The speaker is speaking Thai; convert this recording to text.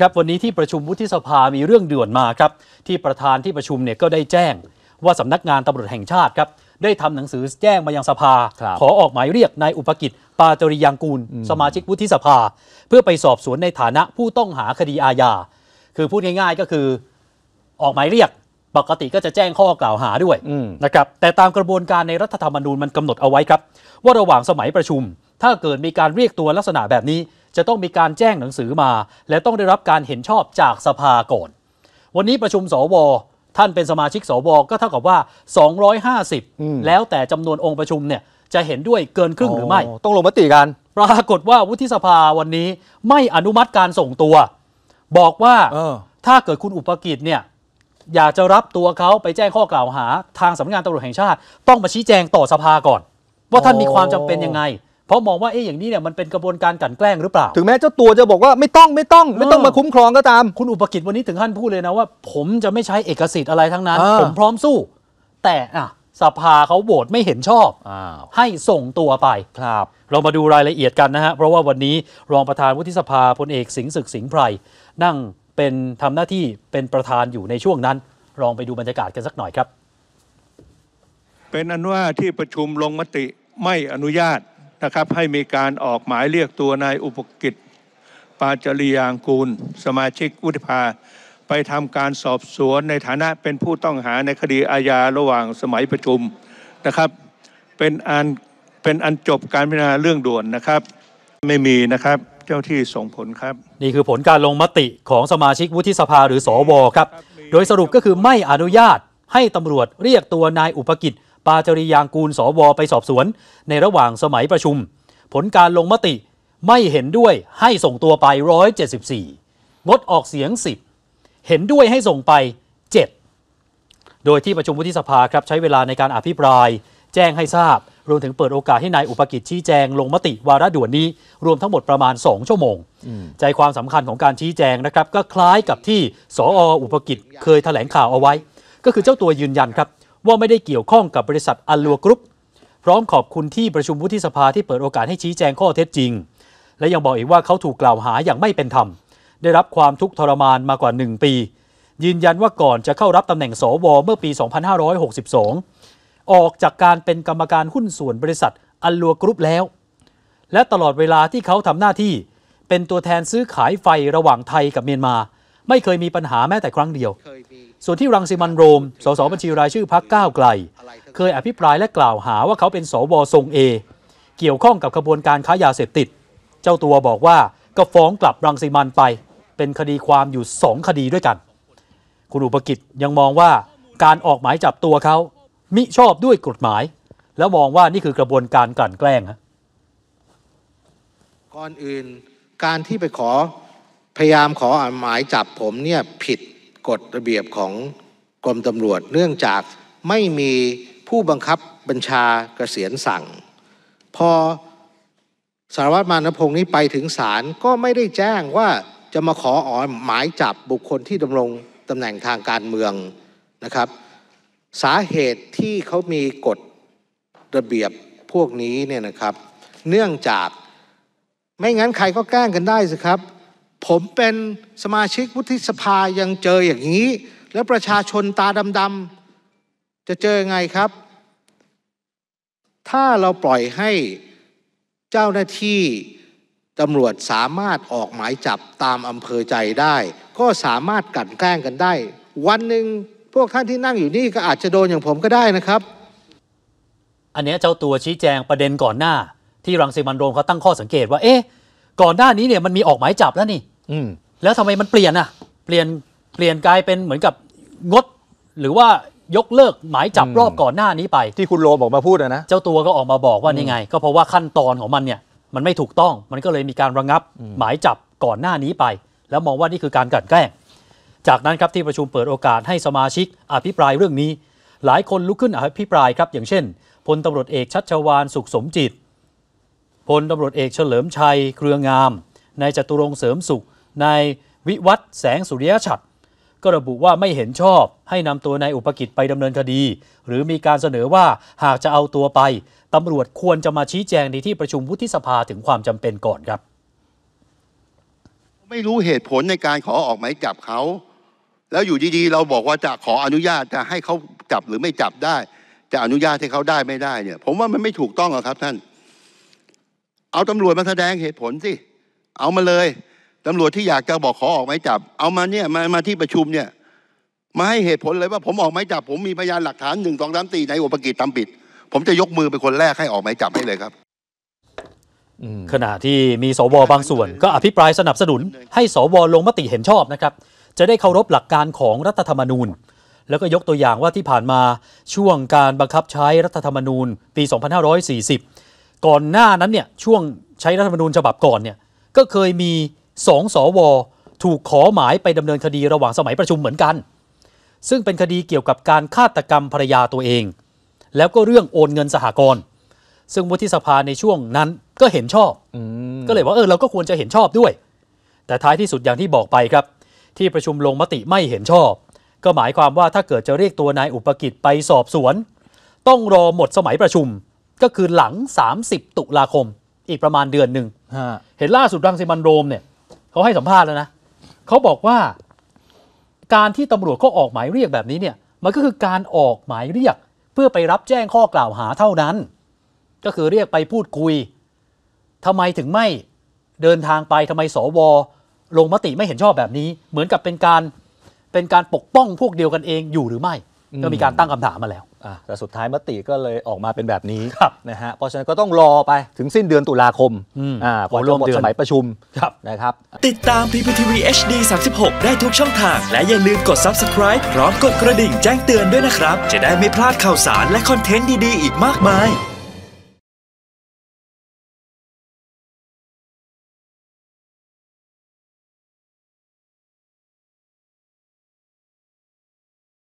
ครับวันนี้ที่ประชุมวุฒิสภามีเรื่องด่วนมาครับ ที่ประธานที่ประชุมเนี่ยก็ได้แจ้งว่าสำนักงานตำรวจแห่งชาติครับได้ทำหนังสือแจ้งมายังสภาขอออกหมายเรียกนายอุปกิจ ปาจริยังกูล สมาชิกวุฒิสภา เพื่อไปสอบสวนในฐานะผู้ต้องหาคดีอาญาคือพูดง่ายๆก็คือ ออกหมายเรียกปกติก็จะแจ้งข้อกล่าวหาด้วยนะครับแต่ตามกระบวนการในรัฐธรรมนูญมันกำหนดเอาไว้ครับ ว่าระหว่างสมัยประชุม ถ้าเกิดมีการเรียกตัวลักษณะแบบนี้จะต้องมีการแจ้งหนังสือมา และต้องได้รับการเห็นชอบจากสภาก่อน วันนี้ประชุมสวท่านเป็นสมาชิกสวก็เท่ากับว่า 250 แล้วแต่จำนวนองค์ประชุมเนี่ยจะเห็นด้วยเกินครึ่งหรือไม่ ต้องลงมติกันปรากฏว่าวุฒิสภาวันนี้ไม่อนุมัติการส่งตัว บอกว่าถ้าเกิดคุณอุปกิจเนี่ยอยากจะรับตัวเขาไปแจ้งข้อกล่าวหา ทางสำนักงานตำรวจแห่งชาติ ต้องมาชี้แจงต่อสภาก่อนว่าท่านมีความจำเป็นยังไงเพราะมองว่าเอ๊ะอย่างนี้เนี่ยมันเป็นกระบวนการกลั่นแกล้งหรือเปล่า ถึงแม้เจ้าตัวจะบอกว่าไม่ต้องไม่ต้อง ไม่ต้องมาคุ้มครองก็ตามคุณอุปกิจวันนี้ถึงขั้นพูดเลยนะว่า ผมจะไม่ใช้เอกสิทธิ์อะไรทั้งนั้น ผมพร้อมสู้ แต่อ่ะ สภาเขาโหวตไม่เห็นชอบอให้ส่งตัวไปครับ เรามาดูรายละเอียดกันนะฮะ เพราะว่าวันนี้รองประธานวุฒิสภาพลเอกสิงห์ศึกสิงห์ไพรนั่งเป็นทำหน้าที่เป็นประธานอยู่ในช่วงนั้น ลองไปดูบรรยากาศกันสักหน่อยครับ เป็นอนุญาตที่ประชุมลงมติไม่อนุญาตนะครับให้มีการออกหมายเรียกตัวนายอุปกิจปาจริยางกูล สมาชิกวุฒิภา ไปทำการสอบสวนในฐานะเป็นผู้ต้องหาในคดีอาญาระหว่างสมัยประชุมนะครับ เป็นอันเป็นอันจบการพิจารณาเรื่องด่วนนะครับ ไม่มีนะครับเจ้าที่ส่งผลครับ นี่คือผลการลงมติของสมาชิกวุฒิสภาหรือสวครับ โดยสรุปก็คือไม่อนุญาตให้ตำรวจเรียกตัวนายอุปกิจาจริยางกูลสวไปสอบสวน ในระหว่างสมัยประชุม ผลการลงมติไม่เห็นด้วยให้ส่งตัวไป 174งดออกเสียง 10 เห็นด้วยให้ส่งไป 7 โดยที่ประชุมวุฒิสภาครับใช้เวลาในการอภิปราย แจ้งให้ทราบ รวมถึงเปิดโอกาสให้นายอุปกิจชี้แจงลงมติวาระด่วนนี้ รวมทั้งหมดประมาณ 2 ชั่วโมงใจความสำคัญของการชี้แจงนะครับก็คล้ายกับที่สออุปกิจเคยถแถลงข่าวเอาไว้ ก็คือเจ้าตัวยืนยันครับว่าไม่ได้เกี่ยวข้องกับบริษัทอัลลัวกรุ๊ปพร้อมขอบคุณที่ประชุมวุฒิสภาที่เปิดโอกาสให้ชี้แจงข้อเท็จจริง และยังบอกอีกว่าเขาถูกกล่าวหาอย่างไม่เป็นธรรม ได้รับความทุกข์ทรมานมากว่า 1 ปียืนยันว่าก่อนจะเข้ารับตำแหน่งสวเมื่อปี 2562 ออกจากการเป็นกรรมการหุ้นส่วนบริษัทอัลลัวกรุ๊ปแล้ว และตลอดเวลาที่เขาทำหน้าที่เป็นตัวแทนซื้อขายไฟระหว่างไทยกับเมียนมา ไม่เคยมีปัญหาแม้แต่ครั้งเดียวส่วนที่รังสิมันโรมสสบัญชีรายชื่อพักก้าวไกล เคยอภิปรายและกล่าวหาว่าเขาเป็นสวทรงเอ เกี่ยวข้องกับขบวนการค้ายาเสพติด เจ้าตัวบอกว่าก็ฟ้องกลับรังสิมันไป เป็นคดีความอยู่สองคดีด้วยกัน คุณอุปกิจยังมองว่าการออกหมายจับตัวเขามิชอบด้วยกฎหมาย แล้วมองว่านี่คือกระบวนการกลั่นแกล้งฮะก่อนอื่นการที่ไปขอพยายามขอหมายจับผมเนี่ยผิดกฎระเบียบของกรมตำรวจเนื่องจากไม่มีผู้บังคับบัญชากเกษียณสั่ง พอสารวัตรมานพงศ์นี้ไปถึงศาลก็ไม่ได้แจ้งว่าจะมาขออ๋อหมายจับบุคคลที่ดำรงตำแหน่งทางการเมืองนะครับ สาเหตุที่เขามีกฎระเบียบพวกนี้ เนี่ยนะครับ เนื่องจากไม่งั้นใครก็แกล้งกันได้สิครับผมเป็นสมาชิกวุฒิสภายังเจออย่างนี้ แล้วประชาชนตาดำ ๆ จะเจอไงครับ ถ้าเราปล่อยให้เจ้าหน้าที่ ตำรวจสามารถออกหมายจับตามอำเภอใจได้ ก็สามารถ กันแกล้งกันได้ วันหนึ่งพวกท่านที่นั่งอยู่นี่ก็อาจจะโดนอย่างผมก็ได้นะครับ อันนี้เจ้าตัวชี้แจงประเด็นก่อนหน้า ที่รังสิมันโรมเขาตั้งข้อสังเกตว่าเอ๊ะก่อนหน้านี้เนี่ยมันมีออกหมายจับแล้วนี่ อืแล้วทำไมมันเปลี่ยนอ่ะเปลี่ยนเปลี่ยนกลายเป็นเหมือนกับงดหรือว่ายกเลิกหมายจับรอบก่อนหน้านี้ไปที่คุณโรบอกมาพูดนะนะ เจ้าตัวก็ออกมาบอกว่านี่ไง ก็เพราะว่าขั้นตอนของมันเนี่ย มันไม่ถูกต้องมันก็เลยมีการระงับหมายจับก่อนหน้านี้ไป แล้วมองว่านี่คือการกลั่นแกล้ง จากนั้นครับที่ประชุมเปิดโอกาสให้สมาชิกอภิปรายเรื่องนี้ หลายคนลุกขึ้นอภิปรายครับ อย่างเช่นพลตำรวจเอกชัดชวานสุขสมจิตพลตำรวจเอกเฉลิมชัยเครืองามนายจตุรงเสริมสุขนายวิวัฒแสงสุริยชัดก็ระบุว่าไม่เห็นชอบให้นำตัวนายอุปกิจไปดำเนินคดี หรือมีการเสนอว่าหากจะเอาตัวไปตำรวจควรจะมาชี้แจงในที่ประชุมวุฒิสภาถึงความจำเป็นก่อนครับ ไม่รู้เหตุผลในการขอออกหมายจับเขา แล้วอยู่ดีๆ เราบอกว่าจะขออนุญาตจะให้เขาจับหรือไม่จับได้จะอนุญาตให้เขาได้ไม่ได้เนี่ย ผมว่ามันไม่ถูกต้องหรอกครับท่านเอาตำรวจมาแสดงเหตุผลสิเอามาเลยตำรวจที่อยากจะบอกขอออกหมายจับ เอามาเนี่ยมามาที่ประชุมเนี่ยมาให้เหตุผลเลยว่าผมออกหมายจับผมมีพยานหลักฐานหนึ่งสองสามสี่ในอุปกิจาำปิดผมจะยกมือเป็นคนแรกให้ออกหมายจับให้เลยครับขณะที่มีสวบางส่วน ก็อภิปรายสนับสนุน ให้สวลงมติเห็นชอบนะครับจะได้เคารพหลักการของรัฐธรรมนูญ แล้วก็ยกตัวอย่างว่าที่ผ่านมาช่วงการบังคับใช้รัฐธรรมนูญปี 2540ก่อนหน้านั้นเนี่ยช่วงใช้รัฐธรรมนูญฉบับก่อนเนี่ยก็เคยมีสองสวถูกขอหมายไปดำเนินคดีระหว่างสมัยประชุมเหมือนกัน ซึ่งเป็นคดีเกี่ยวกับการฆาตกรรมภรรยาตัวเอง แล้วก็เรื่องโอนเงินสหกรณ์ซึ่งวุฒิสภาในช่วงนั้นก็เห็นชอบอก็เลยว่าเออเราก็ควรจะเห็นชอบด้วย แต่ท้ายที่สุดอย่างที่บอกไปครับ ที่ประชุมลงมติไม่เห็นชอบ ก็หมายความว่าถ้าเกิดจะเรียกตัวนายอุปกิจไปสอบสวน ต้องรอหมดสมัยประชุมก็คือหลัง 30 ตุลาคมอีกประมาณเดือนหนึ่ง เห็นล่าสุดรังสิมันโรมเนี่ยเขาให้สัมภาษณ์แล้วนะเขาบอกว่า การที่ตำรวจก็ออกหมายเรียกแบบนี้เนี่ยมันก็คือการออกหมายเรียกเพื่อไปรับแจ้งข้อกล่าวหาเท่านั้น ก็คือเรียกไปพูดคุย ทำไมถึงไม่เดินทางไปทำไมสวลงมติไม่เห็นชอบแบบนี้ เหมือนกับเป็นการเป็นการปกป้องพวกเดียวกันเองอยู่หรือไม่ก็มีการตั้งคำถามมาแล้ว แต่สุดท้ายมติก็เลยออกมาเป็นแบบนี้นะฮะเพราะฉะนั้นก็ต้องรอไปถึงสิ้นเดือนตุลาคมอ่าก่อนจะหมดสมัยประชุมนะครับ ติดตาม PPTV HD 36 ได้ทุกช่องทาง และอย่าลืมกด subscribe พร้อมกดกระดิ่งแจ้งเตือนด้วยนะครับ จะได้ไม่พลาดข่าวสารและคอนเทนต์ดีๆ อีกมากมาย